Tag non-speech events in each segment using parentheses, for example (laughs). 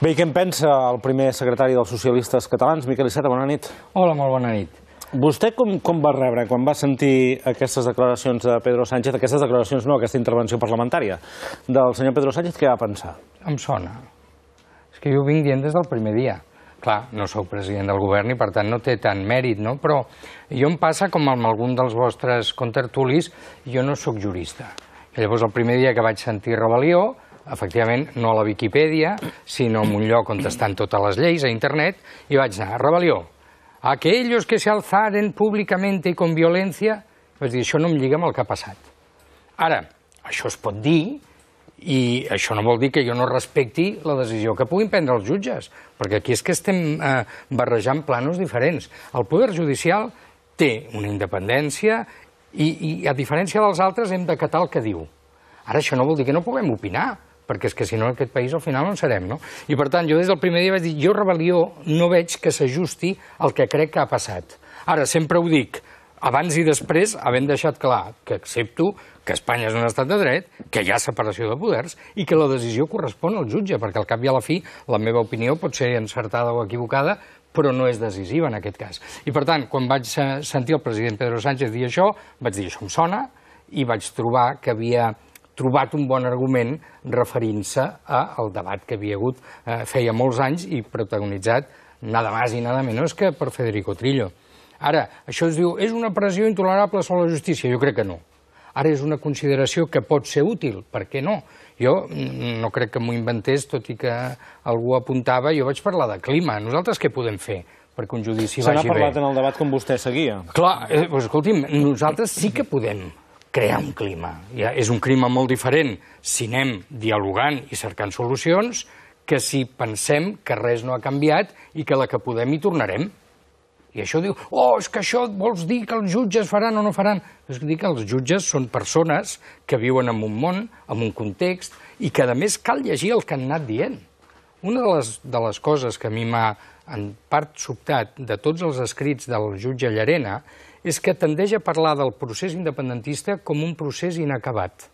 Bé, i què en pensa el primer secretari dels socialistes catalans, Miquel Iceta? Bona nit. Hola, molt bona nit. Vostè com, com va rebre quan va sentir aquestes declaracions de Pedro Sánchez, aquestes declaracions no, aquesta intervenció parlamentària del senyor Pedro Sánchez, què va pensar? Em sona. És que jo vinc dient des del primer dia. Clar, no sóc president del govern i per tant no té tant mèrit, no? Però jo em passa com amb algun dels vostres contertulis, jo no sóc jurista. I llavors el primer dia que vaig sentir rebel·lió efectivament, no a la Viquipèdia, sinó en un lloc on estan totes les lleis, a internet, i vaig anar, rebel·lió. Aquellos que se alzaren i amb con violencia... Vaig dir, això no em lliga amb el que ha passat. Ara, això es pot dir, i això no vol dir que jo no respecti la decisió que puguin prendre els jutges, perquè aquí és que estem eh, barrejant planos diferents. El poder judicial té una independència i, i, a diferència dels altres, hem catar el que diu. Ara, això no vol dir que no puguem opinar, perquè és que si no en aquest país al final no en serem, no? I per tant, jo des del primer dia vaig dir, jo rebel·lió no veig que s'ajusti al que crec que ha passat. Ara, sempre ho dic, abans i després, havent deixat clar que accepto que Espanya és un estat de dret, que hi ha separació de poders i que la decisió correspon al jutge, perquè al cap i a la fi la meva opinió pot ser encertada o equivocada, però no és decisiva en aquest cas. I per tant, quan vaig sentir el president Pedro Sánchez dir això, vaig dir això em sona i vaig trobar que havia trobat un bon argument referint-se al debat que havia hagut eh, feia molts anys i protagonitzat nada más i nada menos que per Federico Trillo. Ara, això es diu, és una pressió intolerable sobre la justícia? Jo crec que no. Ara és una consideració que pot ser útil, per què no? Jo mm, no crec que m'ho inventés, tot i que algú apuntava, jo vaig parlar de clima. Nosaltres què podem fer? perquè un judici vagi bé. Se n'ha parlat en el debat com vostè seguia. Clar, eh, escolti'm, nosaltres sí que podem crear un clima. Ja és un clima molt diferent si anem dialogant i cercant solucions que si pensem que res no ha canviat i que la que podem hi tornarem. I això diu, oh, és que això vols dir que els jutges faran o no faran? És dir que els jutges són persones que viuen en un món, en un context, i que, a més, cal llegir el que han anat dient. Una de les, de les coses que a mi m'ha, en part, sobtat de tots els escrits del jutge Llarena és que tendeix a parlar del procés independentista com un procés inacabat.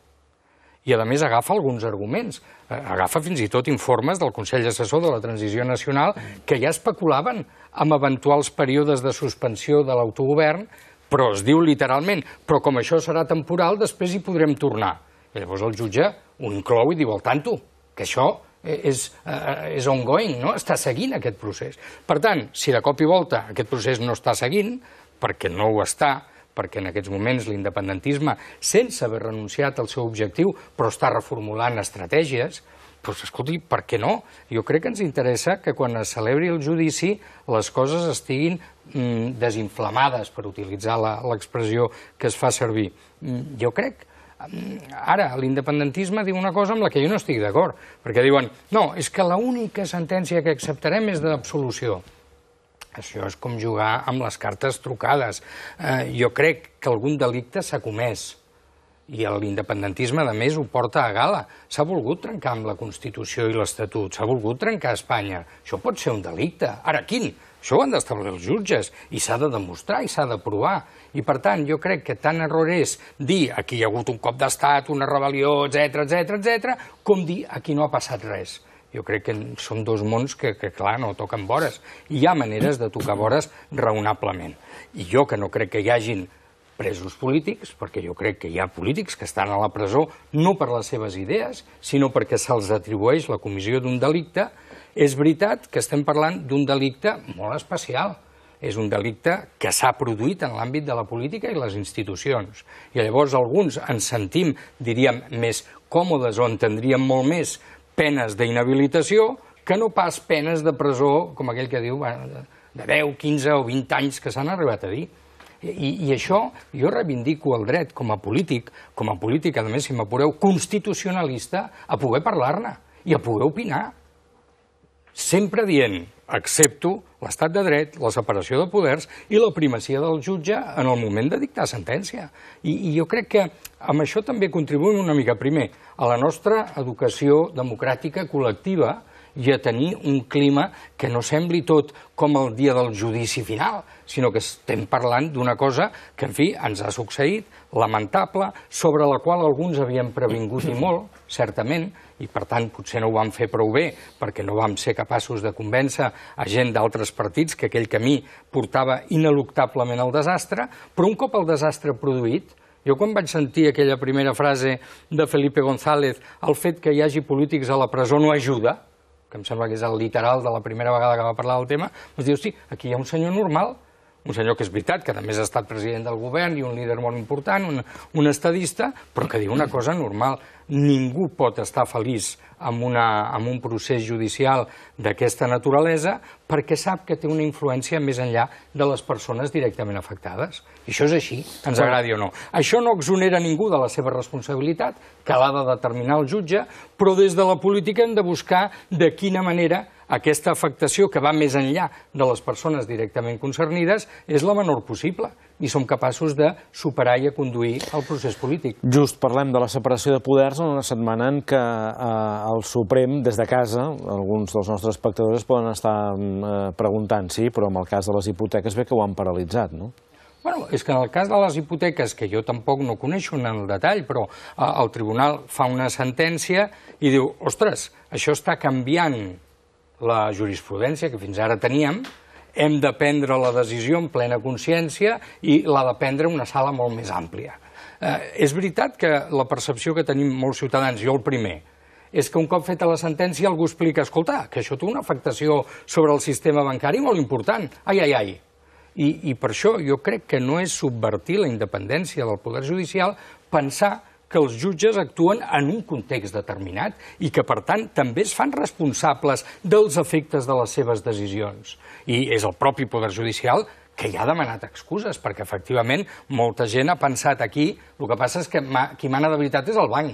I, a més, agafa alguns arguments. Eh, agafa fins i tot informes del Consell Assessor de la Transició Nacional que ja especulaven amb eventuals períodes de suspensió de l'autogovern, però es diu literalment, però com això serà temporal, després hi podrem tornar. I llavors el jutge ho inclou i diu, al tanto, que això eh, és, eh, és ongoing, no? està seguint aquest procés. Per tant, si de cop i volta aquest procés no està seguint, perquè no ho està, perquè en aquests moments l'independentisme, sense haver renunciat al seu objectiu, però està reformulant estratègies, doncs, escolti, per què no? Jo crec que ens interessa que quan es celebri el judici les coses estiguin mm, desinflamades, per utilitzar l'expressió que es fa servir. Mm, jo crec mm, Ara, l'independentisme diu una cosa amb la que jo no estic d'acord, perquè diuen, no, és que l'única sentència que acceptarem és d'absolució. Això és com jugar amb les cartes trucades. Eh, jo crec que algun delicte s'ha comès i l'independentisme, a més, ho porta a gala. S'ha volgut trencar amb la Constitució i l'Estatut, s'ha volgut trencar Espanya. Això pot ser un delicte. Ara, quin? Això ho han d'establir els jutges i s'ha de demostrar i s'ha de provar. I, per tant, jo crec que tant error és dir aquí hi ha hagut un cop d'estat, una rebel·lió, etc etc etc, com dir aquí no ha passat res jo crec que són dos mons que, que clar, no toquen vores. I hi ha maneres de tocar vores raonablement. I jo, que no crec que hi hagin presos polítics, perquè jo crec que hi ha polítics que estan a la presó no per les seves idees, sinó perquè se'ls atribueix la comissió d'un delicte, és veritat que estem parlant d'un delicte molt especial. És un delicte que s'ha produït en l'àmbit de la política i les institucions. I llavors alguns ens sentim, diríem, més còmodes o entendríem molt més penes d'inhabilitació que no pas penes de presó, com aquell que diu, de 10, 15 o 20 anys que s'han arribat a dir. I, I això jo reivindico el dret com a polític, com a polític, a més, si m'apureu, constitucionalista, a poder parlar-ne i a poder opinar. Sempre dient, accepto l'estat de dret, la separació de poders i la primacia del jutge en el moment de dictar sentència. I, i jo crec que amb això també contribuïm una mica, primer, a la nostra educació democràtica col·lectiva i a tenir un clima que no sembli tot com el dia del judici final, sinó que estem parlant d'una cosa que, en fi, ens ha succeït, lamentable, sobre la qual alguns havien previngut i molt, certament, i, per tant, potser no ho vam fer prou bé perquè no vam ser capaços de convèncer a gent d'altres partits que aquell camí portava ineluctablement al desastre, però un cop el desastre produït, jo quan vaig sentir aquella primera frase de Felipe González, el fet que hi hagi polítics a la presó no ajuda, que em sembla que és el literal de la primera vegada que va parlar del tema, doncs diu, sí, aquí hi ha un senyor normal un senyor que és veritat, que també ha estat president del govern i un líder molt important, un, un estadista, però que diu una cosa normal. Ningú pot estar feliç amb, una, amb un procés judicial d'aquesta naturalesa perquè sap que té una influència més enllà de les persones directament afectades. I això és així, ens agradi o no. Això no exonera ningú de la seva responsabilitat, que l'ha de determinar el jutge, però des de la política hem de buscar de quina manera aquesta afectació que va més enllà de les persones directament concernides és la menor possible i som capaços de superar i conduir el procés polític. Just parlem de la separació de poders en una setmana en què eh, el Suprem, des de casa, alguns dels nostres espectadors poden estar mm, eh, preguntant, sí, però en el cas de les hipoteques ve que ho han paralitzat, no? Bueno, és que en el cas de les hipoteques, que jo tampoc no coneixo en el detall, però eh, el tribunal fa una sentència i diu, ostres, això està canviant la jurisprudència que fins ara teníem, hem de prendre la decisió en plena consciència i l'ha de prendre una sala molt més àmplia. Eh, és veritat que la percepció que tenim molts ciutadans, jo el primer, és que un cop feta la sentència algú explica, escolta, que això té una afectació sobre el sistema bancari molt important. Ai, ai, ai. I, I per això jo crec que no és subvertir la independència del Poder Judicial pensar que els jutges actuen en un context determinat i que, per tant, també es fan responsables dels efectes de les seves decisions. I és el propi Poder Judicial que ja ha demanat excuses, perquè efectivament molta gent ha pensat aquí, el que passa és que qui mana de veritat és el banc,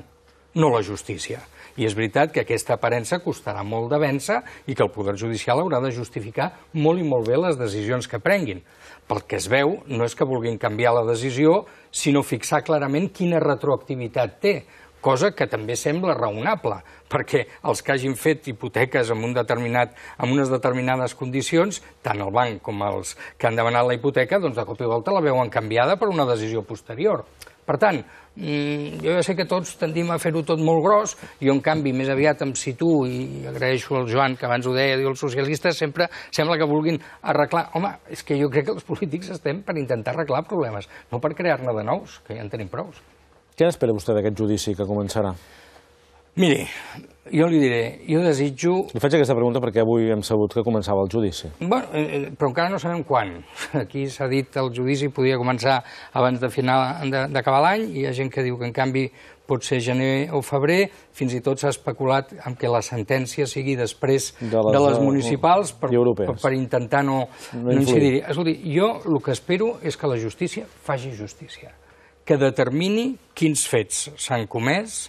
no la justícia. I és veritat que aquesta aparença costarà molt de vèncer i que el Poder Judicial haurà de justificar molt i molt bé les decisions que prenguin. Pel que es veu, no és que vulguin canviar la decisió, sinó fixar clarament quina retroactivitat té, cosa que també sembla raonable, perquè els que hagin fet hipoteques amb, un determinat, amb unes determinades condicions, tant el banc com els que han demanat la hipoteca, doncs de cop i volta la veuen canviada per una decisió posterior. Per tant, Mm, jo ja sé que tots tendim a fer-ho tot molt gros, i en canvi més aviat em situo i agraeixo al Joan que abans ho deia, diu els socialistes sempre sembla que vulguin arreglar. Home, és que jo crec que els polítics estem per intentar arreglar problemes, no per crear-ne de nous, que ja en tenim prous. Què n'espera vostè d'aquest judici que començarà? Miri, jo li diré, jo desitjo... Li faig aquesta pregunta perquè avui hem sabut que començava el judici. Bueno, eh, eh, però encara no sabem quan. (laughs) Aquí s'ha dit que el judici podia començar abans de final d'acabar l'any, i hi ha gent que diu que, en canvi, pot ser gener o febrer, fins i tot s'ha especulat amb que la sentència sigui després de les, de les municipals per, per, per intentar no, no, És a Escolti, jo el que espero és que la justícia faci justícia, que determini quins fets s'han comès,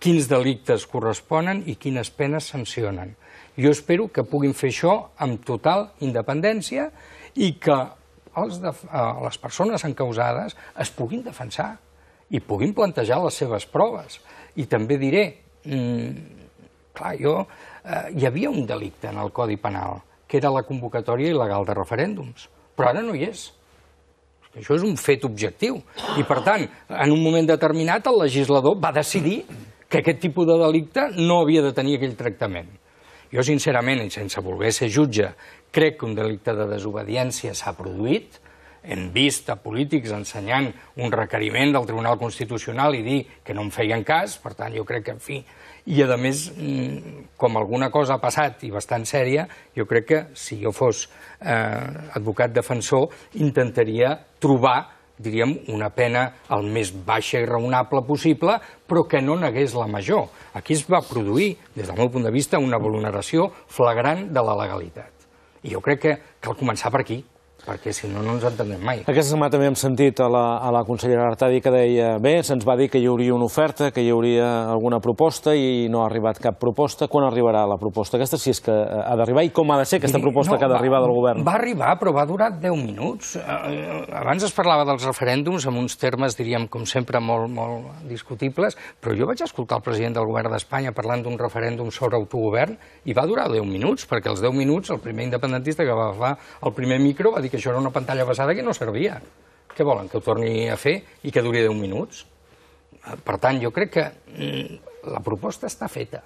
quins delictes corresponen i quines penes sancionen. Jo espero que puguin fer això amb total independència i que els de, eh, les persones encausades es puguin defensar i puguin plantejar les seves proves. I també diré, mm, clar, jo, eh, hi havia un delicte en el Codi Penal, que era la convocatòria il·legal de referèndums, però ara no hi és. Això és un fet objectiu. I, per tant, en un moment determinat, el legislador va decidir que aquest tipus de delicte no havia de tenir aquell tractament. Jo, sincerament, i sense voler ser jutge, crec que un delicte de desobediència s'ha produït, hem vist a polítics ensenyant un requeriment del Tribunal Constitucional i dir que no en feien cas, per tant, jo crec que, en fi... I, a més, mm, com alguna cosa ha passat, i bastant sèria, jo crec que, si jo fos eh, advocat defensor, intentaria trobar diríem, una pena el més baixa i raonable possible, però que no negués la major. Aquí es va produir, des del meu punt de vista, una vulneració flagrant de la legalitat. I jo crec que cal començar per aquí perquè si no, no ens entendem mai. Aquesta setmana també hem sentit a la, a la consellera Artadi que deia, bé, se'ns va dir que hi hauria una oferta, que hi hauria alguna proposta i no ha arribat cap proposta. Quan arribarà la proposta aquesta, si és que eh, ha d'arribar, i com ha de ser aquesta proposta no, que ha d'arribar del govern? Va arribar, però va durar 10 minuts. Eh, eh, abans es parlava dels referèndums amb uns termes, diríem, com sempre, molt, molt discutibles, però jo vaig escoltar el president del govern d'Espanya parlant d'un referèndum sobre autogovern i va durar 10 minuts, perquè els 10 minuts el primer independentista que va agafar el primer micro va dir que això era una pantalla basada que no servia. Què volen, que ho torni a fer i que duri 10 minuts? Per tant, jo crec que mm, la proposta està feta.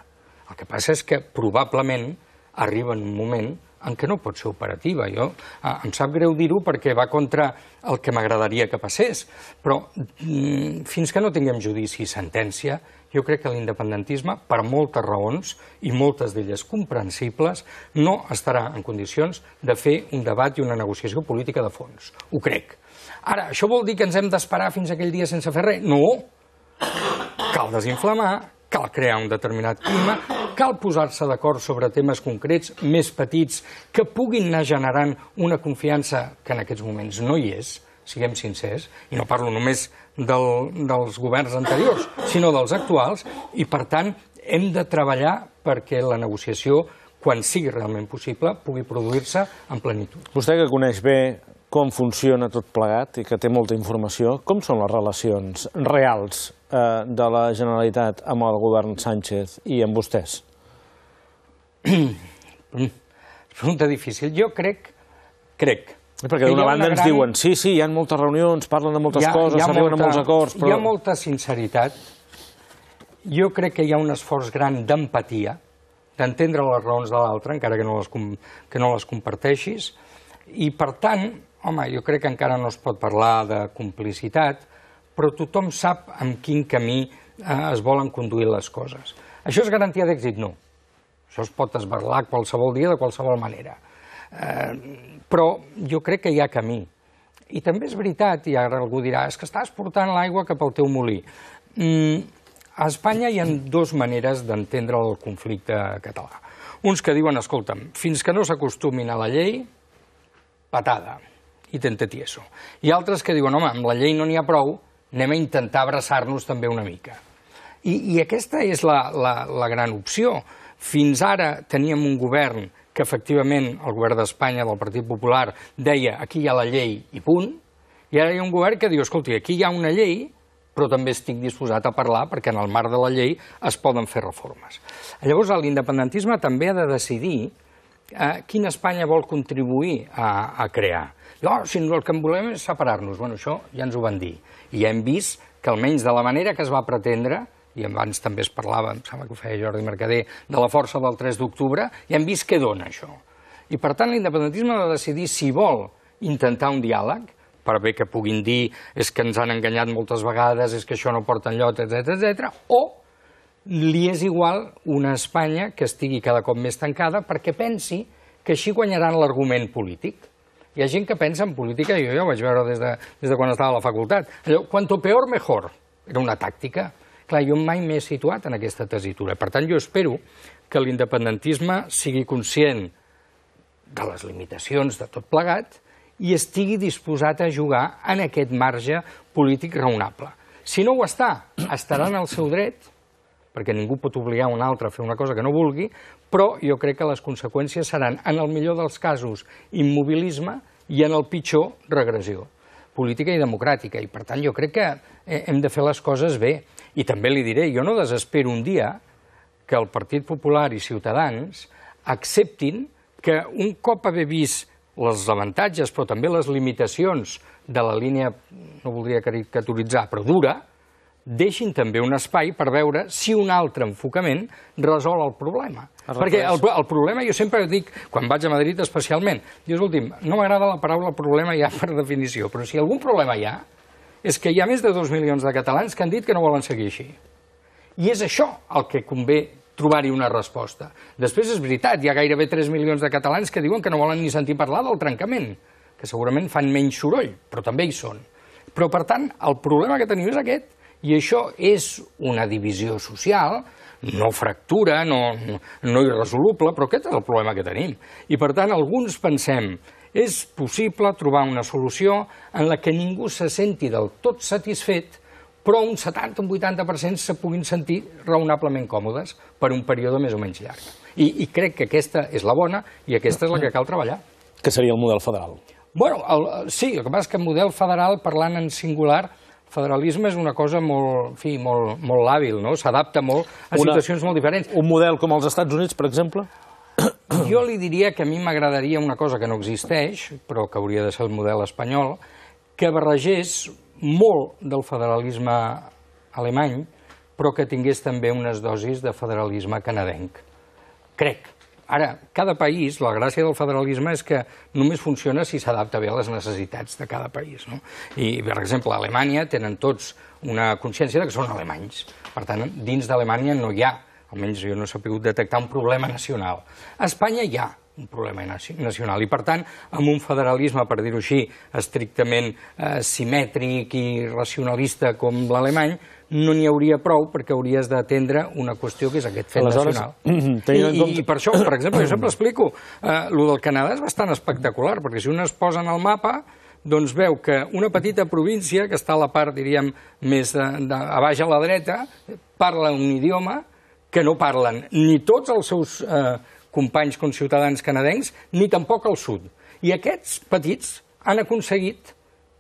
El que passa és que probablement arriba en un moment en què no pot ser operativa. Jo, eh, em sap greu dir-ho perquè va contra el que m'agradaria que passés, però mm, fins que no tinguem judici i sentència jo crec que l'independentisme, per moltes raons, i moltes d'elles comprensibles, no estarà en condicions de fer un debat i una negociació política de fons. Ho crec. Ara, això vol dir que ens hem d'esperar fins aquell dia sense fer res? No. Cal desinflamar, cal crear un determinat clima, cal posar-se d'acord sobre temes concrets més petits que puguin anar generant una confiança que en aquests moments no hi és, siguem sincers, i no parlo només del, dels governs anteriors, sinó dels actuals, i per tant hem de treballar perquè la negociació, quan sigui realment possible, pugui produir-se en plenitud. Vostè que coneix bé com funciona tot plegat i que té molta informació, com són les relacions reals eh, de la Generalitat amb el govern Sánchez i amb vostès? (clears throat) Pregunta difícil. Jo crec, crec, Eh, perquè d'una banda gran... ens diuen, sí, sí, hi ha moltes reunions, parlen de moltes ha, coses, s'arriben molta, a molts acords... Però... Hi ha molta sinceritat. Jo crec que hi ha un esforç gran d'empatia, d'entendre les raons de l'altre, encara que no, les, que no les comparteixis, i per tant, home, jo crec que encara no es pot parlar de complicitat, però tothom sap amb quin camí eh, es volen conduir les coses. Això és garantia d'èxit? No. Això es pot esbarlar qualsevol dia de qualsevol manera. Eh, però jo crec que hi ha camí. I també és veritat, i ara algú dirà, és que estàs portant l'aigua cap al teu molí. Mm, a Espanya hi ha dues maneres d'entendre el conflicte català. Uns que diuen, escolta'm, fins que no s'acostumin a la llei, patada, i tente això. I altres que diuen, home, amb la llei no n'hi ha prou, anem a intentar abraçar-nos també una mica. I, i aquesta és la, la, la gran opció. Fins ara teníem un govern que efectivament el govern d'Espanya del Partit Popular deia aquí hi ha la llei i punt, i ara hi ha un govern que diu, escolti, aquí hi ha una llei, però també estic disposat a parlar perquè en el marc de la llei es poden fer reformes. Llavors, l'independentisme també ha de decidir eh, quina Espanya vol contribuir a, a crear. Jo, si el que en volem és separar-nos, bueno, això ja ens ho van dir. I ja hem vist que almenys de la manera que es va pretendre i abans també es parlava, em sembla que ho feia Jordi Mercader, de la força del 3 d'octubre, i hem vist què dona això. I per tant l'independentisme ha de decidir si vol intentar un diàleg, per bé que puguin dir és que ens han enganyat moltes vegades, és que això no porta enlloc, etc etc, o li és igual una Espanya que estigui cada cop més tancada perquè pensi que així guanyaran l'argument polític. Hi ha gent que pensa en política, jo ja ho vaig veure des de, des de quan estava a la facultat. Allò, cuanto peor, mejor. Era una tàctica. Clar, jo mai m'he situat en aquesta tesitura. Per tant, jo espero que l'independentisme sigui conscient de les limitacions de tot plegat i estigui disposat a jugar en aquest marge polític raonable. Si no ho està, estarà en el seu dret, perquè ningú pot obligar un altre a fer una cosa que no vulgui, però jo crec que les conseqüències seran, en el millor dels casos, immobilisme i, en el pitjor, regressió política i democràtica. I, per tant, jo crec que eh, hem de fer les coses bé. I també li diré, jo no desespero un dia que el Partit Popular i Ciutadans acceptin que un cop haver vist els avantatges, però també les limitacions de la línia, no voldria caricaturitzar, però dura, deixin també un espai per veure si un altre enfocament resol el problema. Perquè el, el problema, jo sempre dic, quan vaig a Madrid especialment, dius, últim, no m'agrada la paraula problema ja per definició, però si algun problema hi ha, és que hi ha més de dos milions de catalans que han dit que no volen seguir així. I és això el que convé trobar-hi una resposta. Després és veritat, hi ha gairebé 3 milions de catalans que diuen que no volen ni sentir parlar del trencament, que segurament fan menys soroll, però també hi són. Però, per tant, el problema que tenim és aquest, i això és una divisió social, no fractura, no, no irresoluble, però aquest és el problema que tenim. I, per tant, alguns pensem és possible trobar una solució en la que ningú se senti del tot satisfet, però un 70 o un 80% se puguin sentir raonablement còmodes per un període més o menys llarg. I, I crec que aquesta és la bona i aquesta és la que cal treballar. Que seria el model federal? Bueno, el, sí, el que passa és que el model federal, parlant en singular, federalisme és una cosa molt, en fi, molt, molt hàbil, no? s'adapta molt a una, situacions molt diferents. Un model com els Estats Units, per exemple? (coughs) Jo li diria que a mi m'agradaria una cosa que no existeix, però que hauria de ser el model espanyol, que barregés molt del federalisme alemany, però que tingués també unes dosis de federalisme canadenc. Crec. Ara, cada país, la gràcia del federalisme és que només funciona si s'adapta bé a les necessitats de cada país. No? I, per exemple, a Alemanya tenen tots una consciència de que són alemanys. Per tant, dins d'Alemanya no hi ha almenys jo no s'ha pogut detectar un problema nacional. A Espanya hi ha un problema nacional. I, per tant, amb un federalisme, per dir-ho així, estrictament eh, simètric i racionalista com l'alemany, no n'hi hauria prou perquè hauries d'atendre una qüestió que és aquest fet Aleshores, nacional. (clears throat) I, compte... I per això, per exemple, jo sempre explico, eh, lo del Canadà és bastant espectacular, perquè si un es posa en el mapa, doncs veu que una petita província, que està a la part, diríem, més de, de, a baix a la dreta, parla un idioma, que no parlen ni tots els seus eh, companys ciutadans canadencs, ni tampoc al sud. I aquests petits han aconseguit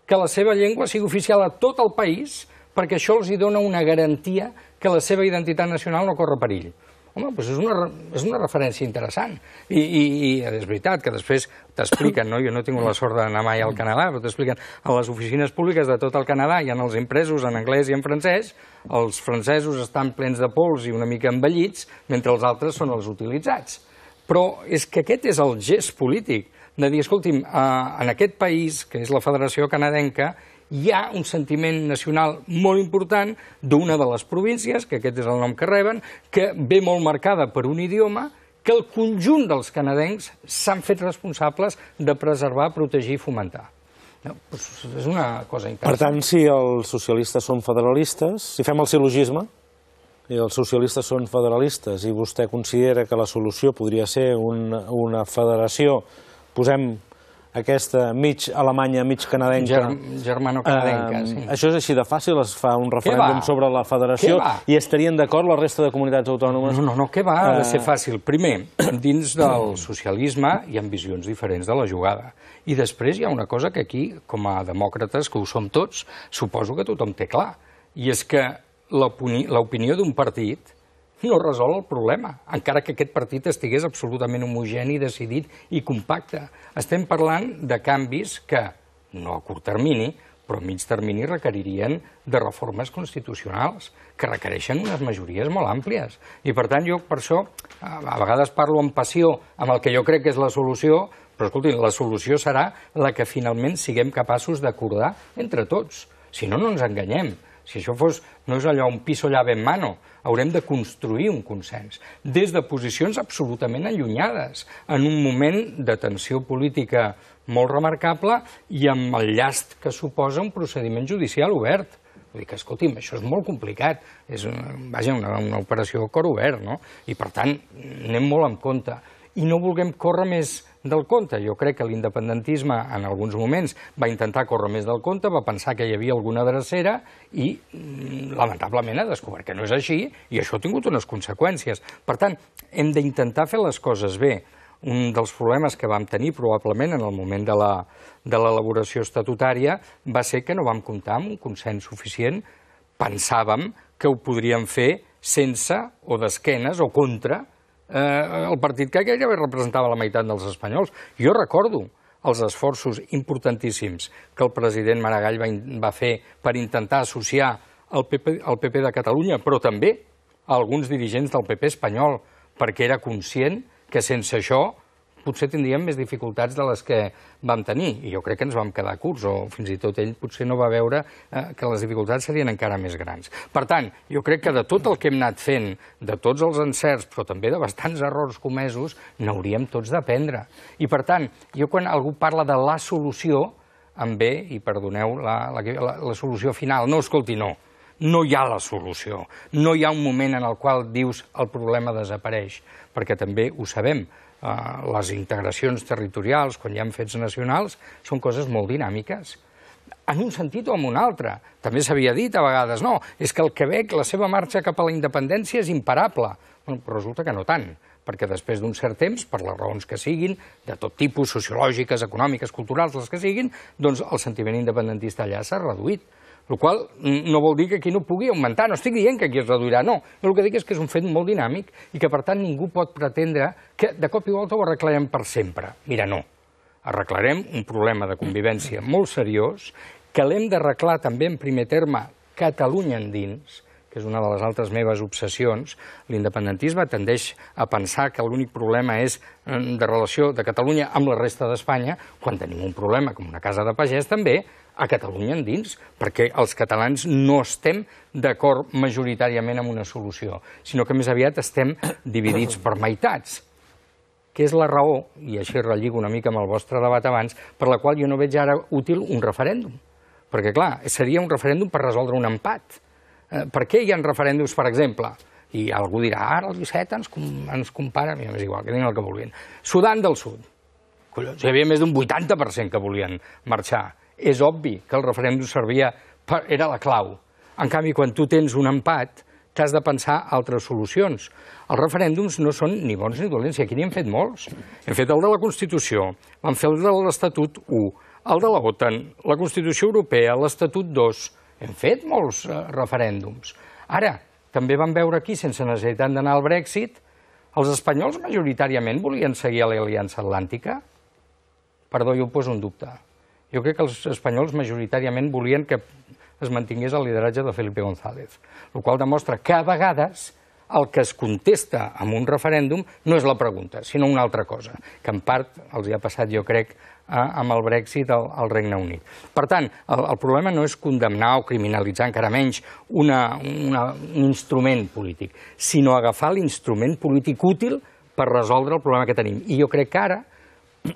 que la seva llengua sigui oficial a tot el país perquè això els hi dona una garantia que la seva identitat nacional no corre perill. Home, doncs és una, és una referència interessant. I, i, i és veritat que després t'expliquen, no? jo no tinc la sort d'anar mai al Canadà, però t'expliquen a les oficines públiques de tot el Canadà i en els impresos en anglès i en francès, els francesos estan plens de pols i una mica envellits, mentre els altres són els utilitzats. Però és que aquest és el gest polític de dir, escolti'm, eh, en aquest país, que és la Federació Canadenca, hi ha un sentiment nacional molt important d'una de les províncies, que aquest és el nom que reben, que ve molt marcada per un idioma que el conjunt dels canadencs s'han fet responsables de preservar, protegir i fomentar. No, doncs és una cosa interessant. Per tant, si els socialistes són federalistes, si fem el silogisme, i els socialistes són federalistes i vostè considera que la solució podria ser un, una federació, posem aquesta mig alemanya, mig canadenca... Germ Germano-canadenca, eh, sí. Això és així de fàcil? Es fa un referèndum sobre la federació i estarien d'acord la resta de comunitats autònomes? No, no, no, què va? Ha de eh, ser fàcil. Primer, (clears throat) dins del socialisme hi ha visions diferents de la jugada. I després hi ha una cosa que aquí, com a demòcrates, que ho som tots, suposo que tothom té clar, i és que l'opinió d'un partit no resol el problema, encara que aquest partit estigués absolutament homogeni, decidit i compacte. Estem parlant de canvis que, no a curt termini, però a mig termini requeririen de reformes constitucionals que requereixen unes majories molt àmplies. I, per tant, jo per això a vegades parlo amb passió amb el que jo crec que és la solució, però, escolti, la solució serà la que finalment siguem capaços d'acordar entre tots. Si no, no ens enganyem. Si això fos, no és allò un piso llave en mano, haurem de construir un consens des de posicions absolutament allunyades, en un moment de tensió política molt remarcable i amb el llast que suposa un procediment judicial obert. Vull dir que, escolti'm, això és molt complicat, és, vaja, una, una operació a cor obert, no? I, per tant, anem molt amb compte i no vulguem córrer més del compte. Jo crec que l'independentisme en alguns moments va intentar córrer més del compte, va pensar que hi havia alguna drecera i mm, lamentablement ha descobert que no és així i això ha tingut unes conseqüències. Per tant, hem d'intentar fer les coses bé. Un dels problemes que vam tenir probablement en el moment de l'elaboració estatutària va ser que no vam comptar amb un consens suficient. Pensàvem que ho podríem fer sense o d'esquenes o contra eh, el partit que gairebé representava la meitat dels espanyols. Jo recordo els esforços importantíssims que el president Maragall va, va fer per intentar associar el PP, el PP de Catalunya, però també a alguns dirigents del PP espanyol, perquè era conscient que sense això potser tindríem més dificultats de les que vam tenir. I jo crec que ens vam quedar curts, o fins i tot ell potser no va veure eh, que les dificultats serien encara més grans. Per tant, jo crec que de tot el que hem anat fent, de tots els encerts, però també de bastants errors comesos, n'hauríem tots d'aprendre. I per tant, jo quan algú parla de la solució, em ve, i perdoneu, la, la, la, la solució final. No, escolti, no no hi ha la solució. No hi ha un moment en el qual dius el problema desapareix, perquè també ho sabem. Eh, les integracions territorials, quan hi ha fets nacionals, són coses molt dinàmiques en un sentit o en un altre. També s'havia dit a vegades, no, és que el Quebec, la seva marxa cap a la independència és imparable. Bueno, però resulta que no tant, perquè després d'un cert temps, per les raons que siguin, de tot tipus, sociològiques, econòmiques, culturals, les que siguin, doncs el sentiment independentista allà s'ha reduït. El qual mm, no vol dir que aquí no pugui augmentar, no estic dient que aquí es reduirà, no. El que dic és que és un fet molt dinàmic i que, per tant, ningú pot pretendre que de cop i volta ho arreglarem per sempre. Mira, no. Arreglarem un problema de convivència molt seriós que l'hem d'arreglar també en primer terme Catalunya endins, que és una de les altres meves obsessions, l'independentisme tendeix a pensar que l'únic problema és mm, de relació de Catalunya amb la resta d'Espanya, quan tenim un problema com una casa de pagès també a Catalunya endins, perquè els catalans no estem d'acord majoritàriament amb una solució, sinó que més aviat estem dividits per meitats que és la raó, i així relligo una mica amb el vostre debat abans, per la qual jo no veig ara útil un referèndum. Perquè, clar, seria un referèndum per resoldre un empat. Eh, per què hi ha referèndums, per exemple? I algú dirà, ara el 17 ens, com, ens compara... Mira, és igual, que diguin el que vulguin. Sudan del Sud. Collons, hi havia més d'un 80% que volien marxar és obvi que el referèndum servia per, era la clau. En canvi, quan tu tens un empat, t'has de pensar altres solucions. Els referèndums no són ni bons ni dolents, i aquí n'hi hem fet molts. Hem fet el de la Constitució, vam fer el de l'Estatut 1, el de la OTAN, la Constitució Europea, l'Estatut 2... Hem fet molts eh, referèndums. Ara, també vam veure aquí, sense necessitat d'anar al Brexit, els espanyols majoritàriament volien seguir a l'Aliança Atlàntica? Perdó, jo ho poso en dubte jo crec que els espanyols majoritàriament volien que es mantingués el lideratge de Felipe González, el qual demostra que a vegades el que es contesta amb un referèndum no és la pregunta, sinó una altra cosa, que en part els hi ha passat, jo crec, amb el Brexit al, al Regne Unit. Per tant, el, el problema no és condemnar o criminalitzar encara menys una, una, un instrument polític, sinó agafar l'instrument polític útil per resoldre el problema que tenim. I jo crec que ara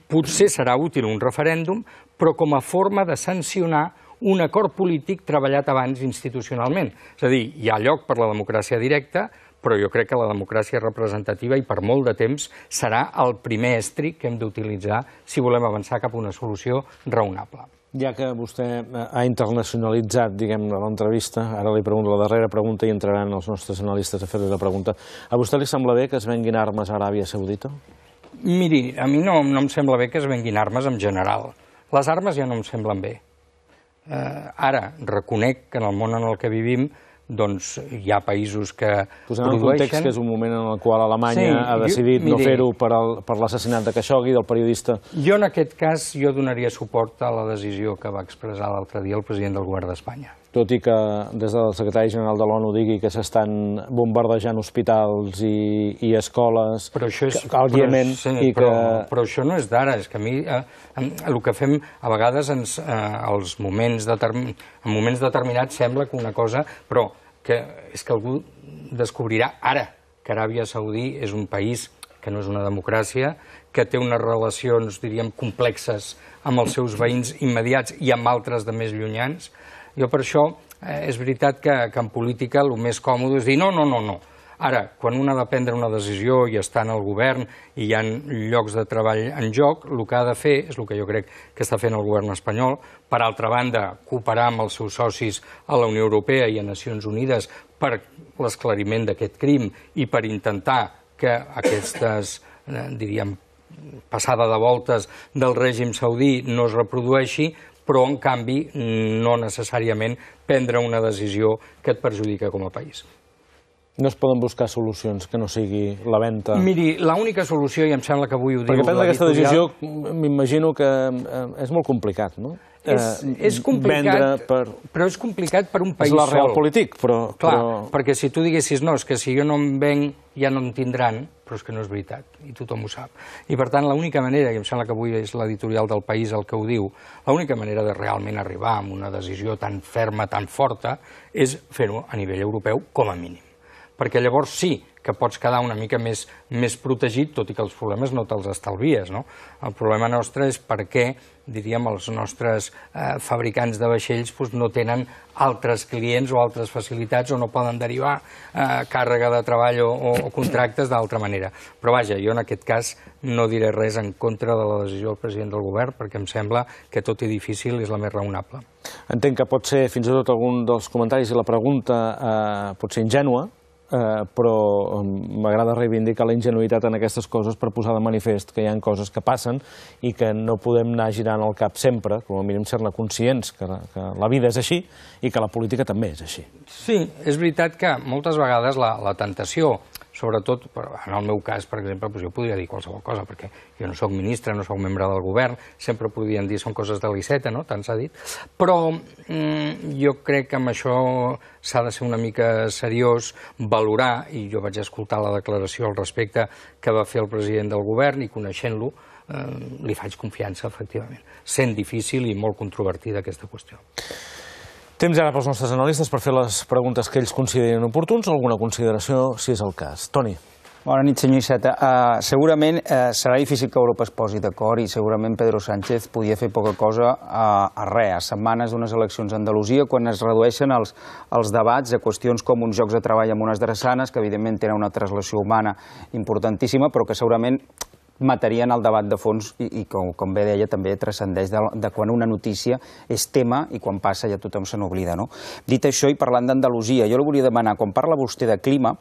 potser serà útil un referèndum però com a forma de sancionar un acord polític treballat abans institucionalment. És a dir, hi ha lloc per la democràcia directa, però jo crec que la democràcia representativa i per molt de temps serà el primer estri que hem d'utilitzar si volem avançar cap a una solució raonable. Ja que vostè eh, ha internacionalitzat, diguem l'entrevista, ara li pregunto la darrera pregunta i entraran els nostres analistes a fer-li la pregunta. A vostè li sembla bé que es venguin armes a Aràbia Saudita? Miri, a mi no, no em sembla bé que es venguin armes en general les armes ja no em semblen bé. Eh, ara, reconec que en el món en el que vivim doncs hi ha països que Posem produeixen... en context que és un moment en el qual Alemanya sí, ha decidit jo, mire, no fer-ho per, per l'assassinat de Khashoggi, del periodista... Jo, en aquest cas, jo donaria suport a la decisió que va expressar l'altre dia el president del govern d'Espanya tot i que des del secretari general de l'ONU digui que s'estan bombardejant hospitals i, i escoles però això és, que, al Però, sí, eh, i que... però això no és d'ara, és que a mi eh, el que fem a vegades ens, eh, als moments en moments determinats sembla que una cosa, però que és que algú descobrirà ara que Aràbia Saudí és un país que no és una democràcia, que té unes relacions, diríem, complexes amb els seus veïns immediats i amb altres de més llunyans, jo per això eh, és veritat que, que en política el més còmode és dir no, no, no, no. Ara, quan un ha de prendre una decisió i està en el govern i hi ha llocs de treball en joc, el que ha de fer és el que jo crec que està fent el govern espanyol, per altra banda, cooperar amb els seus socis a la Unió Europea i a Nacions Unides per l'esclariment d'aquest crim i per intentar que aquestes, eh, diríem, passada de voltes del règim saudí no es reprodueixi, però en canvi no necessàriament prendre una decisió que et perjudica com a país. No es poden buscar solucions que no sigui la venda? Miri, l'única solució, i em sembla que avui ho diu... Perquè prendre aquesta decisió, m'imagino que eh, és molt complicat, no? eh, és, és vendre per... Però és complicat per un país sol. És la real polític, però, Clar, però... perquè si tu diguessis, no, és que si jo no em venc ja no en tindran, però és que no és veritat, i tothom ho sap. I per tant, l'única manera, i em sembla que avui és l'editorial del País el que ho diu, l'única manera de realment arribar a una decisió tan ferma, tan forta, és fer-ho a nivell europeu, com a mínim. Perquè llavors sí que pots quedar una mica més, més protegit, tot i que els problemes no te'ls estalvies. No? El problema nostre és per què, diríem, els nostres eh, fabricants de vaixells doncs, no tenen altres clients o altres facilitats o no poden derivar eh, càrrega de treball o, o, o contractes d'altra manera. Però vaja, jo en aquest cas no diré res en contra de la decisió del president del govern perquè em sembla que tot i difícil és la més raonable. Entenc que pot ser fins i tot algun dels comentaris i la pregunta eh, pot ser ingenua, eh, però m'agrada reivindicar la ingenuïtat en aquestes coses per posar de manifest que hi ha coses que passen i que no podem anar girant el cap sempre, com a mínim ser-ne conscients que, que la vida és així i que la política també és així. Sí, és veritat que moltes vegades la, la tentació sobretot, en el meu cas, per exemple, doncs jo podria dir qualsevol cosa, perquè jo no sóc ministre, no sóc membre del govern, sempre podrien dir són coses de l'Iceta, no? tant s'ha dit, però mm, jo crec que amb això s'ha de ser una mica seriós, valorar, i jo vaig escoltar la declaració al respecte que va fer el president del govern i coneixent-lo, eh, li faig confiança, efectivament, sent difícil i molt controvertida aquesta qüestió. Temps ara pels nostres analistes per fer les preguntes que ells considerin oportuns o alguna consideració, si és el cas. Toni. Bona nit, senyor Iceta. Uh, segurament uh, serà difícil que Europa es posi d'acord i segurament Pedro Sánchez podia fer poca cosa a, ah, a res, a setmanes d'unes eleccions a Andalusia, quan es redueixen els, els debats a qüestions com uns jocs de treball amb unes drassanes, que evidentment tenen una traslació humana importantíssima, però que segurament matarien el debat de fons i, i com, com bé deia, també transcendeix de, de quan una notícia és tema i quan passa ja tothom se n'oblida. No? Dit això, i parlant d'Andalusia, jo li volia demanar, quan parla vostè de clima,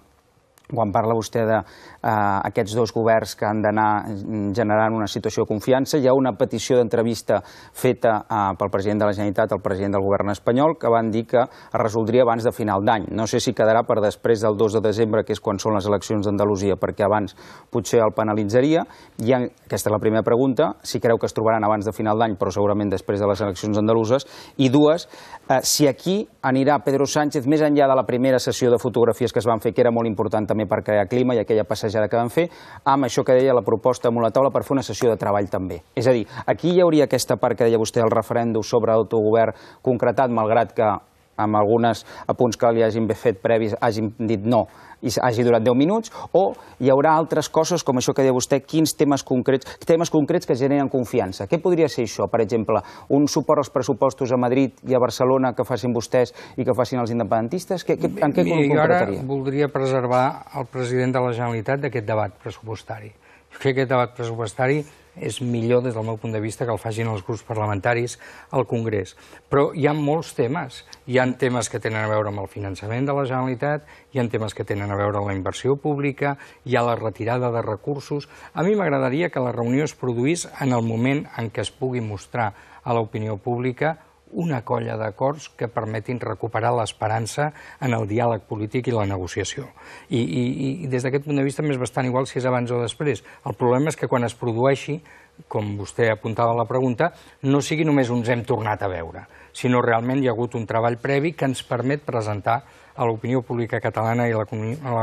quan parla vostè de, aquests dos governs que han d'anar mm, generant una situació de confiança. Hi ha una petició d'entrevista feta eh, pel president de la Generalitat, el president del govern espanyol, que van dir que es resoldria abans de final d'any. No sé si quedarà per després del 2 de desembre, que és quan són les eleccions d'Andalusia, perquè abans potser el penalitzaria. I aquesta és la primera pregunta, si creu que es trobaran abans de final d'any, però segurament després de les eleccions andaluses. I dues, eh, si aquí anirà Pedro Sánchez, més enllà de la primera sessió de fotografies que es van fer, que era molt important també per crear clima i aquella passejada ara que vam fer, amb això que deia la proposta amb la taula per fer una sessió de treball també. És a dir, aquí hi hauria aquesta part que deia vostè, el referèndum sobre autogovern concretat, malgrat que amb algunes apunts que li hagin fet previs hagin dit no i hagi durat 10 minuts, o hi haurà altres coses, com això que deia vostè, quins temes concrets, temes concrets que generen confiança. Què podria ser això, per exemple? Un suport als pressupostos a Madrid i a Barcelona que facin vostès i que facin els independentistes? Què, què, en què Mira, concretaria? Jo ara voldria preservar el president de la Generalitat d'aquest debat pressupostari. Jo crec que aquest debat pressupostari és millor des del meu punt de vista que el facin els grups parlamentaris al Congrés. Però hi ha molts temes. Hi ha temes que tenen a veure amb el finançament de la Generalitat, hi ha temes que tenen a veure amb la inversió pública, hi ha la retirada de recursos. A mi m'agradaria que la reunió es produís en el moment en què es pugui mostrar a l'opinió pública una colla d'acords que permetin recuperar l'esperança en el diàleg polític i la negociació. I, i, i des d'aquest punt de vista m'és bastant igual si és abans o després. El problema és que quan es produeixi com vostè apuntava a la pregunta, no sigui només uns hem tornat a veure, sinó realment hi ha hagut un treball previ que ens permet presentar a l'opinió pública catalana i a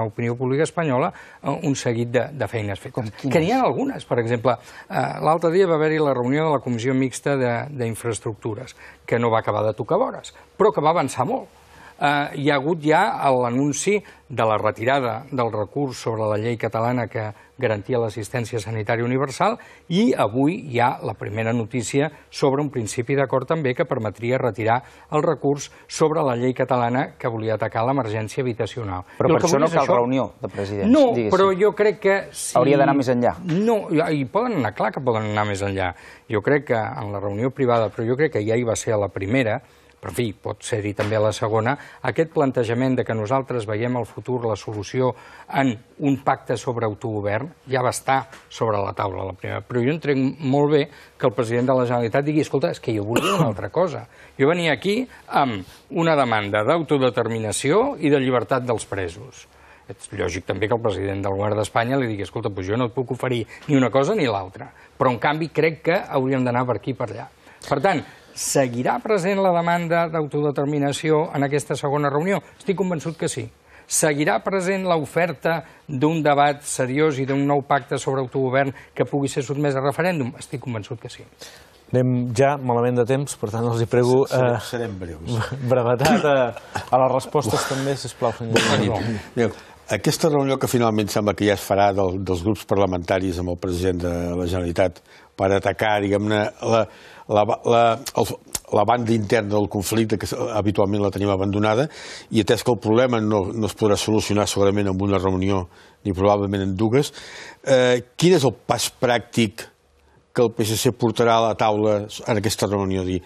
l'opinió pública espanyola eh, un seguit de, de feines fetes. Que n'hi ha algunes, per exemple, eh, l'altre dia va haver-hi la reunió de la Comissió Mixta d'Infraestructures, que no va acabar de tocar vores, però que va avançar molt eh, hi ha hagut ja l'anunci de la retirada del recurs sobre la llei catalana que garantia l'assistència sanitària universal i avui hi ha la primera notícia sobre un principi d'acord també que permetria retirar el recurs sobre la llei catalana que volia atacar l'emergència habitacional. Però per això no cal això... reunió de presidents, No, diguéssim. però jo crec que... Si... Hauria d'anar més enllà. No, i poden anar, clar que poden anar més enllà. Jo crec que en la reunió privada, però jo crec que ja hi va ser a la primera, però en fi, pot ser-hi també la segona, aquest plantejament de que nosaltres veiem al futur la solució en un pacte sobre autogovern ja va estar sobre la taula la primera. Però jo entenc molt bé que el president de la Generalitat digui escolta, és que jo volia una altra cosa. Jo venia aquí amb una demanda d'autodeterminació i de llibertat dels presos. És lògic també que el president del govern d'Espanya li digui escolta, doncs jo no et puc oferir ni una cosa ni l'altra, però en canvi crec que hauríem d'anar per aquí per allà. Per tant, Seguirà present la demanda d'autodeterminació en aquesta segona reunió? Estic convençut que sí. Seguirà present l'oferta d'un debat seriós i d'un nou pacte sobre autogovern que pugui ser sotmès a referèndum? Estic convençut que sí. Anem ja malament de temps, per tant els hi prego... Eh, serem, breus. (laughs) Brevetat eh, a, les respostes també, sisplau, senyor. Aquesta reunió que finalment sembla que ja es farà dels grups parlamentaris amb el president de la Generalitat per atacar, diguem-ne, la, la, la, el, la banda interna del conflicte, que habitualment la tenim abandonada, i atès que el problema no, no es podrà solucionar segurament amb una reunió, ni probablement en dues, eh, quin és el pas pràctic que el PSC portarà a la taula en aquesta reunió? Dir,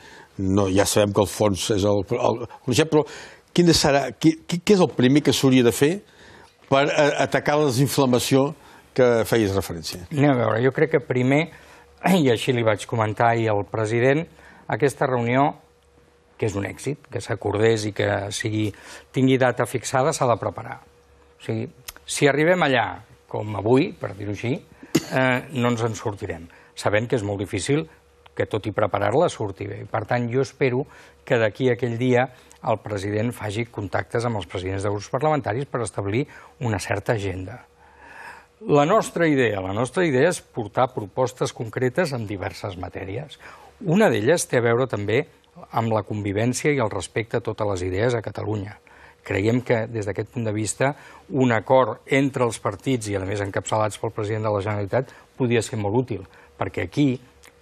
no, ja sabem que el fons és el... el, el però quin serà, qui, què és el primer que s'hauria de fer per a, eh, atacar la desinflamació que feies referència? Anem a veure, jo crec que primer i així li vaig comentar i al president, aquesta reunió, que és un èxit, que s'acordés i que sigui, tingui data fixada, s'ha de preparar. O sigui, si arribem allà, com avui, per dir-ho així, eh, no ens en sortirem. Sabem que és molt difícil que tot i preparar-la surti bé. Per tant, jo espero que d'aquí a aquell dia el president faci contactes amb els presidents de grups parlamentaris per establir una certa agenda. La nostra idea, la nostra idea és portar propostes concretes en diverses matèries. Una d'elles té a veure també amb la convivència i el respecte a totes les idees a Catalunya. Creiem que, des d'aquest punt de vista, un acord entre els partits, i a més encapçalats pel president de la Generalitat, podia ser molt útil, perquè aquí,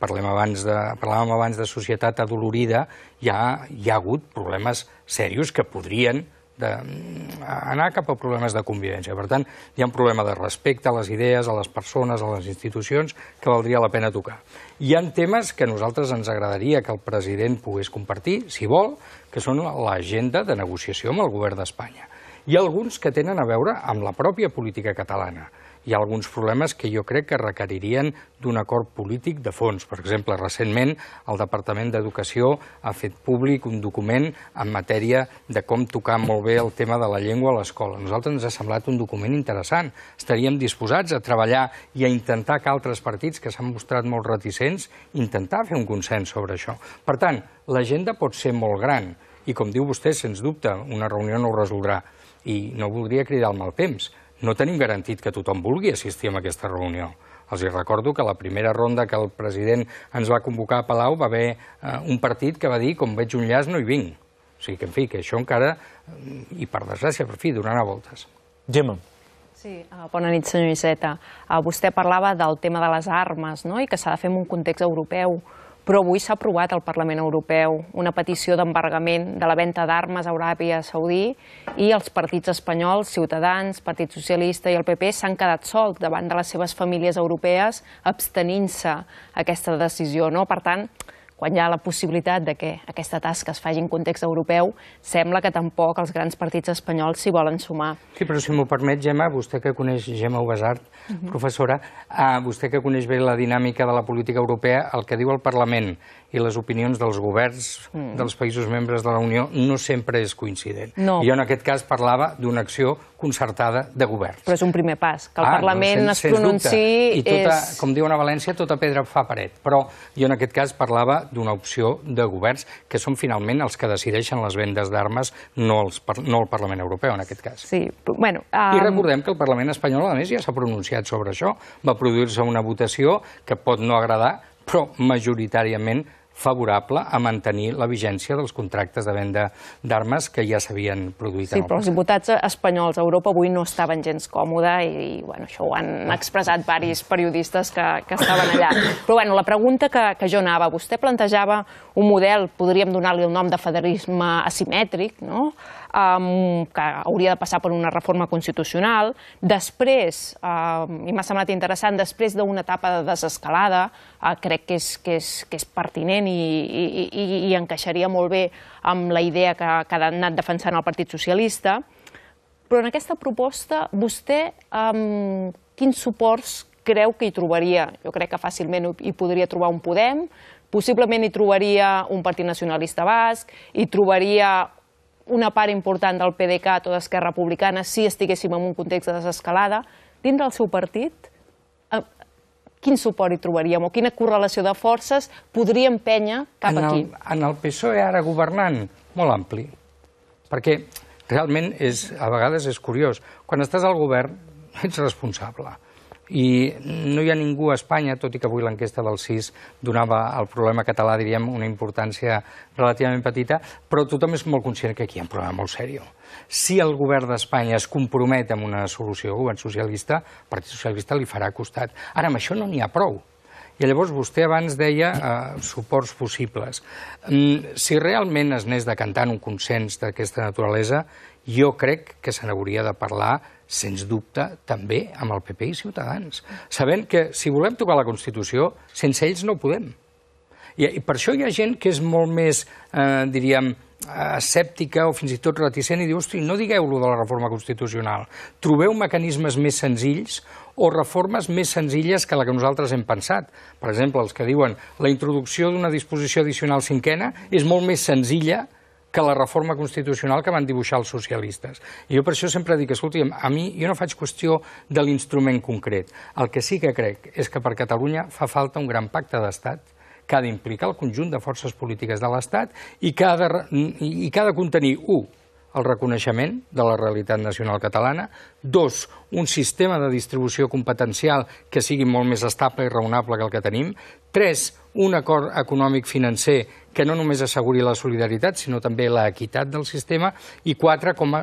parlem abans de, parlàvem abans de societat adolorida, ja hi ha hagut problemes serios que podrien d'anar mm, cap a problemes de convivència. Per tant, hi ha un problema de respecte a les idees, a les persones, a les institucions, que valdria la pena tocar. Hi han temes que a nosaltres ens agradaria que el president pogués compartir, si vol, que són l'agenda de negociació amb el govern d'Espanya. Hi ha alguns que tenen a veure amb la pròpia política catalana hi ha alguns problemes que jo crec que requeririen d'un acord polític de fons. Per exemple, recentment el Departament d'Educació ha fet públic un document en matèria de com tocar molt bé el tema de la llengua a l'escola. A nosaltres ens ha semblat un document interessant. Estaríem disposats a treballar i a intentar que altres partits que s'han mostrat molt reticents intentar fer un consens sobre això. Per tant, l'agenda pot ser molt gran i, com diu vostè, sens dubte, una reunió no ho resoldrà i no voldria cridar el mal temps, no tenim garantit que tothom vulgui assistir a aquesta reunió. Els hi recordo que la primera ronda que el president ens va convocar a Palau va haver eh, un partit que va dir com veig un llaç no hi vinc. O sigui que, en fi, que això encara, mm, i per desgràcia, per fi, donarà voltes. Gemma. Sí, ah, bona nit, senyor Iseta. Ah, vostè parlava del tema de les armes no? i que s'ha de fer en un context europeu però avui s'ha aprovat al Parlament Europeu una petició d'embargament de la venda d'armes a Aràbia Saudí i els partits espanyols, Ciutadans, Partit Socialista i el PP s'han quedat sols davant de les seves famílies europees abstenint-se aquesta decisió. No? Per tant, quan hi ha la possibilitat de que aquesta tasca es faci en context europeu, sembla que tampoc els grans partits espanyols s'hi volen sumar. Sí, però si m'ho permet, Gemma, vostè que coneix Gemma Ubesart, uh mhm. -huh. professora, ah, vostè que coneix bé la dinàmica de la política europea, el que diu el Parlament i les opinions dels governs mm. dels països membres de la Unió no sempre és coincident. I jo en aquest cas parlava d'una acció concertada de governs. Però és un primer pas, que el ah, Parlament es pronunciï... I tota, com diuen a València, tota pedra fa paret. Però jo en aquest cas parlava d'una opció de governs que són finalment els que decideixen les vendes d'armes, no, els, no el Parlament Europeu en aquest cas. Sí, bueno... I recordem que el Parlament espanyol, a més, ja s'ha pronunciat sobre això. Va produir-se una votació que pot no agradar, però majoritàriament favorable a mantenir la vigència dels contractes de venda d'armes que ja s'havien produït. Sí, però els diputats espanyols a Europa avui no estaven gens còmode i, i bueno, això ho han expressat varis periodistes que, que estaven allà. Però bueno, la pregunta que, que jo anava, vostè plantejava un model, podríem donar-li el nom de federalisme asimètric, no? um, que hauria de passar per una reforma constitucional. Després, um, i m'ha semblat interessant, després d'una etapa de desescalada, uh, crec que és, que és, que és pertinent i, i, i, i encaixaria molt bé amb la idea que, que ha anat defensant el Partit Socialista. Però en aquesta proposta, vostè um, quins suports creu que hi trobaria? Jo crec que fàcilment hi podria trobar un Podem, possiblement hi trobaria un partit nacionalista basc, hi trobaria una part important del PDeCAT o d'Esquerra tota Republicana, si estiguéssim en un context de desescalada, dintre del seu partit, eh, quin suport hi trobaríem o quina correlació de forces podria empènyer cap en el, aquí? En el PSOE ara governant, molt ampli, perquè realment és, a vegades és curiós. Quan estàs al govern, ets responsable i no hi ha ningú a Espanya, tot i que avui l'enquesta del CIS donava al problema català, diríem, una importància relativament petita, però tothom és molt conscient que aquí hi ha un problema molt seriós. Si el govern d'Espanya es compromet amb una solució, govern socialista, el Partit Socialista li farà costat. Ara, amb això no n'hi ha prou. I llavors vostè abans deia eh, suports possibles. Mm, si realment es n'és decantant un consens d'aquesta naturalesa, jo crec que se n'hauria de parlar sens dubte, també amb el PP i Ciutadans, sabent que si volem tocar la Constitució, sense ells no ho podem. I, I per això hi ha gent que és molt més, eh, diríem, escèptica o fins i tot reticent i diu, hosti, no digueu-lo de la reforma constitucional. Trobeu mecanismes més senzills o reformes més senzilles que la que nosaltres hem pensat. Per exemple, els que diuen la introducció d'una disposició addicional cinquena és molt més senzilla que la reforma constitucional que van dibuixar els socialistes. I jo per això sempre dic, escolti, a mi jo no faig qüestió de l'instrument concret. El que sí que crec és que per Catalunya fa falta un gran pacte d'estat que ha d'implicar el conjunt de forces polítiques de l'Estat i, que ha de, i que ha de contenir, un, el reconeixement de la realitat nacional catalana, dos, un sistema de distribució competencial que sigui molt més estable i raonable que el que tenim, tres, un acord econòmic financer que no només asseguri la solidaritat, sinó també l'equitat del sistema, i quatre, com, a,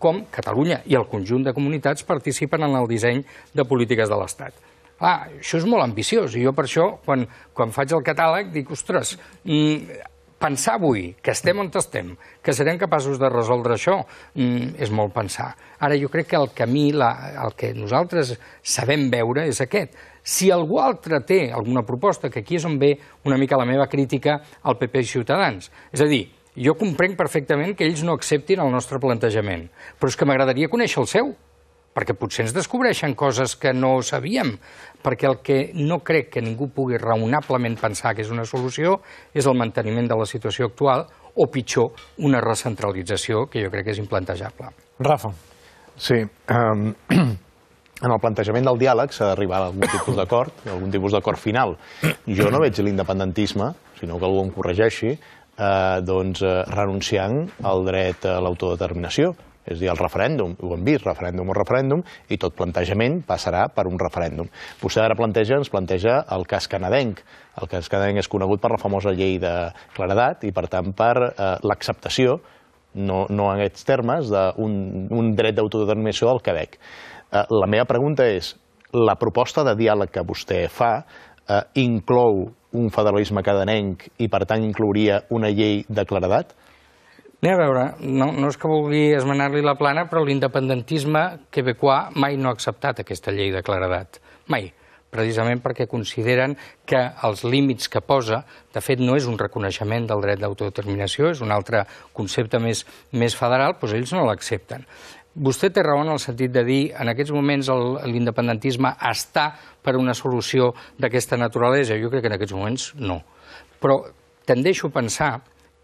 com Catalunya i el conjunt de comunitats participen en el disseny de polítiques de l'Estat. Ah, això és molt ambiciós, i jo per això, quan, quan faig el catàleg, dic, ostres, mm, pensar avui que estem on estem, que serem capaços de resoldre això, mm, és molt pensar. Ara jo crec que el camí, la, el que nosaltres sabem veure és aquest. Si algú altre té alguna proposta, que aquí és on ve una mica la meva crítica al PP i Ciutadans, és a dir, jo comprenc perfectament que ells no acceptin el nostre plantejament, però és que m'agradaria conèixer el seu, perquè potser ens descobreixen coses que no sabíem, perquè el que no crec que ningú pugui raonablement pensar que és una solució és el manteniment de la situació actual o, pitjor, una recentralització que jo crec que és implantejable. Rafa. Sí. Um, (clears throat) en el plantejament del diàleg s'ha d'arribar a algun tipus d'acord, algun tipus d'acord final. Jo no veig l'independentisme, sinó que algú em corregeixi, eh, doncs, eh, renunciant al dret a l'autodeterminació és a dir, el referèndum, ho hem vist, referèndum o referèndum, i tot plantejament passarà per un referèndum. Vostè ara planteja, ens planteja el cas canadenc. El cas canadenc és conegut per la famosa llei de claredat i, per tant, per eh, l'acceptació, no, no en aquests termes, d'un un dret d'autodeterminació al Quebec. Eh, la meva pregunta és, la proposta de diàleg que vostè fa eh, inclou un federalisme cadenenc i, per tant, inclouria una llei de claredat? Anem a veure, no, no és que vulgui esmenar-li la plana, però l'independentisme quebecoà mai no ha acceptat aquesta llei de claredat. Mai precisament perquè consideren que els límits que posa, de fet, no és un reconeixement del dret d'autodeterminació, és un altre concepte més, més federal, doncs ells no l'accepten. Vostè té raó en el sentit de dir en aquests moments l'independentisme està per una solució d'aquesta naturalesa. Jo crec que en aquests moments no. Però tendeixo a pensar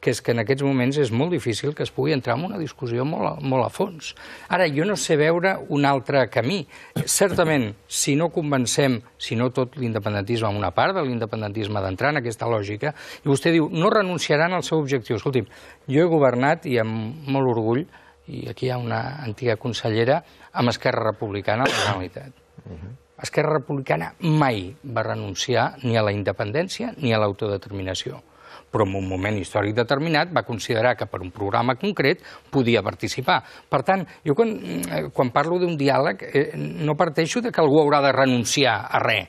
que és que en aquests moments és molt difícil que es pugui entrar en una discussió molt a, molt a fons. Ara, jo no sé veure un altre camí. Certament, si no convencem, si no tot l'independentisme, una part de l'independentisme d'entrar en aquesta lògica, i vostè diu, no renunciaran al seu objectiu. Escolti, jo he governat, i amb molt orgull, i aquí hi ha una antiga consellera, amb Esquerra Republicana a la Generalitat. Mhm. Esquerra Republicana mai va renunciar ni a la independència ni a l'autodeterminació però en un moment històric determinat va considerar que per un programa concret podia participar. Per tant, jo quan, eh, quan parlo d'un diàleg eh, no parteixo de que algú haurà de renunciar a res,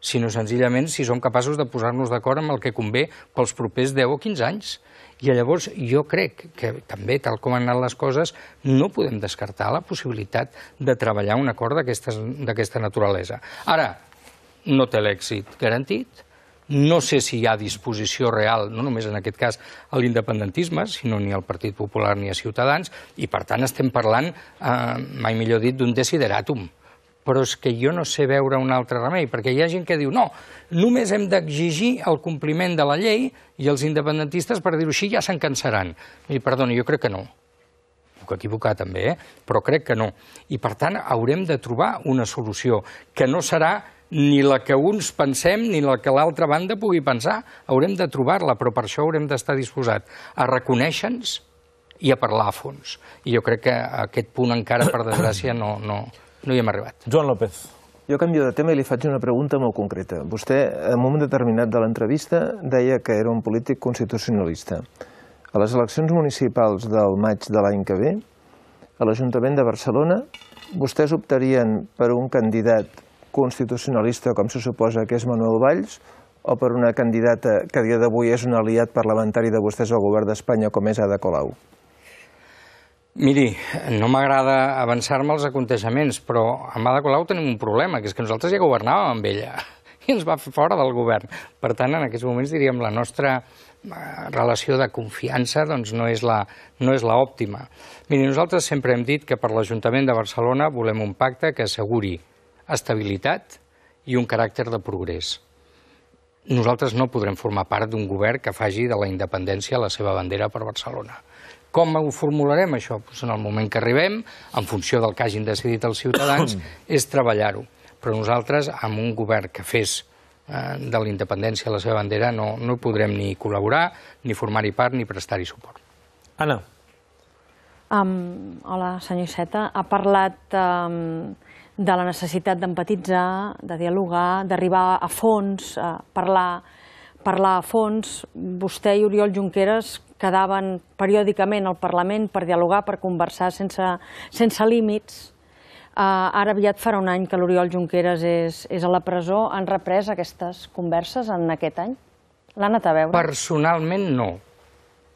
sinó senzillament si som capaços de posar-nos d'acord amb el que convé pels propers 10 o 15 anys. I llavors jo crec que també, tal com han anat les coses, no podem descartar la possibilitat de treballar un acord d'aquesta naturalesa. Ara, no té l'èxit garantit, no sé si hi ha disposició real, no només en aquest cas a l'independentisme, sinó ni al Partit Popular ni a Ciutadans, i per tant estem parlant, eh, mai millor dit, d'un desideràtum. però és que jo no sé veure un altre remei, perquè hi ha gent que diu no, només hem d'exigir el compliment de la llei i els independentistes, per dir-ho així, ja se'n cansaran. I, perdoni, jo crec que no. Puc equivocar també, eh? però crec que no. I, per tant, haurem de trobar una solució, que no serà ni la que uns pensem ni la que l'altra banda pugui pensar. Haurem de trobar-la, però per això haurem d'estar disposat a reconèixer-nos i a parlar a fons. I jo crec que a aquest punt encara, per desgràcia, no, no, no hi hem arribat. Joan López. Jo canvio de tema i li faig una pregunta molt concreta. Vostè, en un moment determinat de l'entrevista, deia que era un polític constitucionalista. A les eleccions municipals del maig de l'any que ve, a l'Ajuntament de Barcelona, vostès optarien per un candidat constitucionalista, com se suposa que és Manuel Valls, o per una candidata que a dia d'avui és un aliat parlamentari de vostès al govern d'Espanya, com és Ada Colau? Miri, no m'agrada avançar-me als aconteixements, però amb Ada Colau tenim un problema, que és que nosaltres ja governàvem amb ella (laughs) i ens va fer fora del govern. Per tant, en aquests moments, diríem, la nostra eh, relació de confiança doncs, no és la no és l'òptima. Miri, nosaltres sempre hem dit que per l'Ajuntament de Barcelona volem un pacte que asseguri estabilitat i un caràcter de progrés. Nosaltres no podrem formar part d'un govern que faci de la independència la seva bandera per Barcelona. Com ho formularem, això? Pues doncs en el moment que arribem, en funció del que hagin decidit els ciutadans, (coughs) és treballar-ho. Però nosaltres, amb un govern que fes eh, de la independència la seva bandera, no, no podrem ni col·laborar, ni formar-hi part, ni prestar-hi suport. Anna. Um, hola, senyor Iceta. Ha parlat um, de la necessitat d'empatitzar, de dialogar, d'arribar a fons, a parlar, parlar a fons. Vostè i Oriol Junqueras quedaven periòdicament al Parlament per dialogar, per conversar sense, sense límits. Uh, ara aviat farà un any que l'Oriol Junqueras és, és a la presó. Han reprès aquestes converses en aquest any? L'ha anat a veure? Personalment no,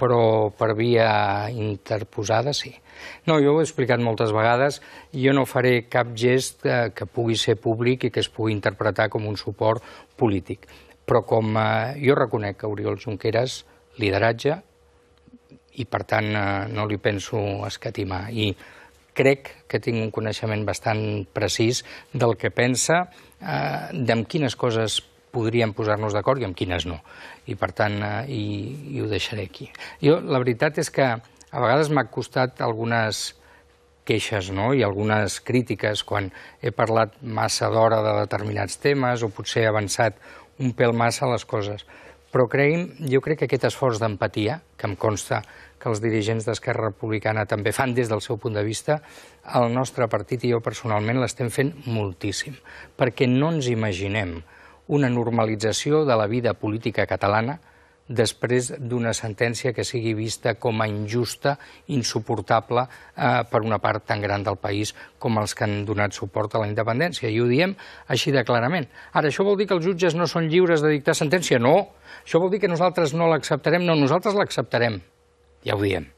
però per via interposada sí. No, jo ho he explicat moltes vegades, jo no faré cap gest eh, que pugui ser públic i que es pugui interpretar com un suport polític. Però com eh, jo reconec que Oriol Junqueras lideratge i, per tant, eh, no li penso escatimar. I crec que tinc un coneixement bastant precís del que pensa, eh, d'amb quines coses podríem posar-nos d'acord i amb quines no. I, per tant, eh, i, i ho deixaré aquí. Jo, la veritat és que a vegades m'ha costat algunes queixes no? i algunes crítiques quan he parlat massa d'hora de determinats temes o potser he avançat un pèl massa les coses. Però creïm, jo crec que aquest esforç d'empatia, que em consta que els dirigents d'Esquerra Republicana també fan des del seu punt de vista, el nostre partit i jo personalment l'estem fent moltíssim, perquè no ens imaginem una normalització de la vida política catalana després d'una sentència que sigui vista com a injusta, insuportable eh, per una part tan gran del país com els que han donat suport a la independència. I ho diem així de clarament. Ara, això vol dir que els jutges no són lliures de dictar sentència? No. Això vol dir que nosaltres no l'acceptarem? No, nosaltres l'acceptarem. Ja ho diem.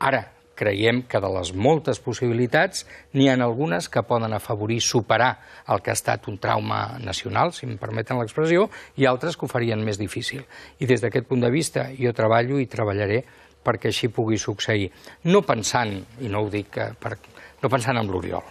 Ara, creiem que de les moltes possibilitats n'hi ha algunes que poden afavorir superar el que ha estat un trauma nacional, si em permeten l'expressió, i altres que ho farien més difícil. I des d'aquest punt de vista jo treballo i treballaré perquè així pugui succeir. No pensant, i no ho dic eh, per, no pensant en l'Oriol,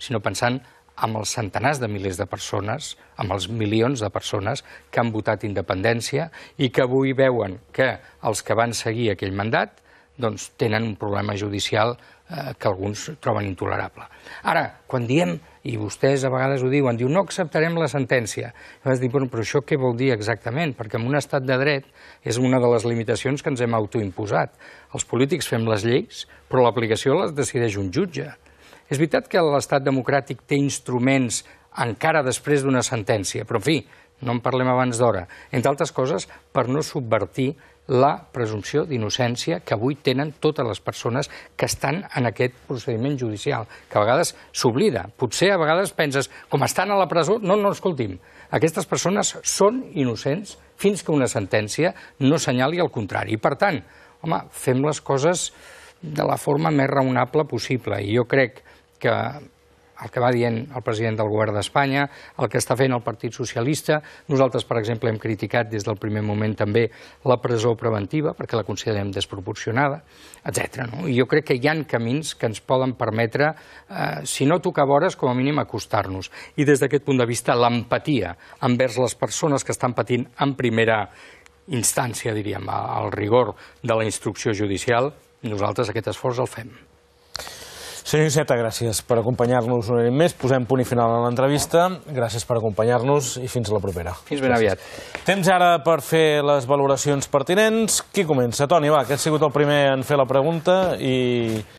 sinó pensant amb els centenars de milers de persones, amb els milions de persones que han votat independència i que avui veuen que els que van seguir aquell mandat doncs, tenen un problema judicial eh, que alguns troben intolerable. Ara, quan diem, i vostès a vegades ho diuen, diu, no acceptarem la sentència. vas dir, bueno, però això què vol dir exactament? Perquè en un estat de dret és una de les limitacions que ens hem autoimposat. Els polítics fem les lleis, però l'aplicació les decideix un jutge. És veritat que l'estat democràtic té instruments encara després d'una sentència, però, en fi, no en parlem abans d'hora, entre altres coses, per no subvertir la presumpció d'innocència que avui tenen totes les persones que estan en aquest procediment judicial, que a vegades s'oblida. Potser a vegades penses, com estan a la presó... No, no, escolti'm, aquestes persones són innocents fins que una sentència no senyali el contrari. per tant, home, fem les coses de la forma més raonable possible. I jo crec que el que va dient el president del govern d'Espanya, el que està fent el Partit Socialista. Nosaltres, per exemple, hem criticat des del primer moment també la presó preventiva, perquè la considerem desproporcionada, etc. No? I jo crec que hi han camins que ens poden permetre, eh, si no tocar vores, com a mínim acostar-nos. I des d'aquest punt de vista, l'empatia envers les persones que estan patint en primera instància, diríem, al rigor de la instrucció judicial, nosaltres aquest esforç el fem. Senyor Iceta, gràcies per acompanyar-nos un any més. Posem punt i final a l'entrevista. Gràcies per acompanyar-nos i fins a la propera. Fins ben gràcies. aviat. Temps ara per fer les valoracions pertinents. Qui comença? Toni, va, que has sigut el primer en fer la pregunta i...